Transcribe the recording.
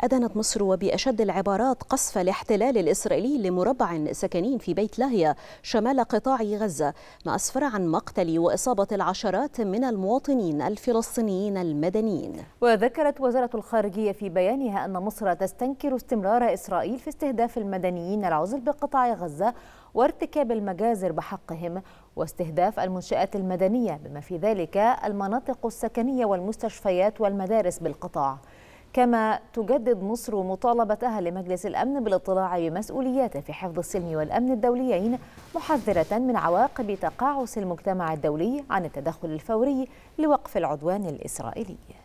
أدانت مصر وبأشد العبارات قصف الاحتلال الإسرائيلي لمربع سكني في بيت لاهيا شمال قطاع غزة ما أسفر عن مقتل وإصابة العشرات من المواطنين الفلسطينيين المدنيين وذكرت وزارة الخارجية في بيانها أن مصر تستنكر استمرار إسرائيل في استهداف المدنيين العزل بقطاع غزة وارتكاب المجازر بحقهم واستهداف المنشآت المدنية بما في ذلك المناطق السكنية والمستشفيات والمدارس بالقطاع كما تجدد مصر مطالبتها لمجلس الأمن بالاطلاع بمسؤولياته في حفظ السلم والأمن الدوليين محذرة من عواقب تقاعس المجتمع الدولي عن التدخل الفوري لوقف العدوان الإسرائيلي